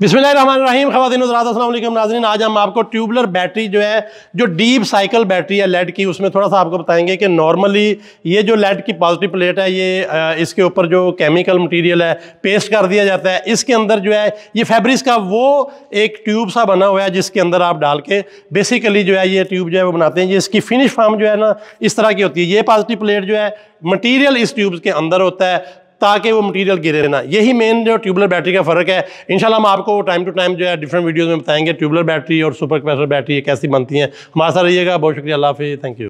बिसमीम खवान नाजरीन आज हम आपको ट्यूबलर बैटरी जो है जो डीप साइकिल बैटरी है लेड की उसमें थोड़ा सा आपको बताएंगे कि नॉर्मली ये जो लेड की पॉजिटिव प्लेट है ये इसके ऊपर जो केमिकल मटेरियल है पेस्ट कर दिया जाता है इसके अंदर जो है ये फैब्रिक्स का वो एक ट्यूब सा बना हुआ है जिसके अंदर आप डाल के बेसिकली जो है ये ट्यूब जो है वो बनाते हैं ये इसकी फिनिश फॉर्म जो है ना इस तरह की होती है ये पॉजिटिव प्लेट जो है मटेरियल इस ट्यूब के अंदर होता है ताकि वो मटीरियल गिरे ना यही मेन जो ट्यूबलर बैटरी का फ़र्क है इंशाल्लाह हम आपको टाइम टू टाइम जो है डिफरेंट वीडियोज़ में बताएंगे ट्यूबलर बैटरी और सुपर कैपेसिटर बैटरी कैसी बनती हैं हमारा साथ रहिएगा बहुत शुक्रिया अल्लाह हाफि थैंक यू